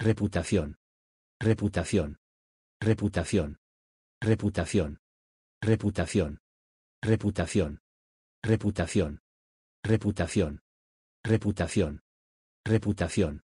reputación, reputación, reputación, reputación, reputación, reputación, reputación, reputación, reputación, reputación,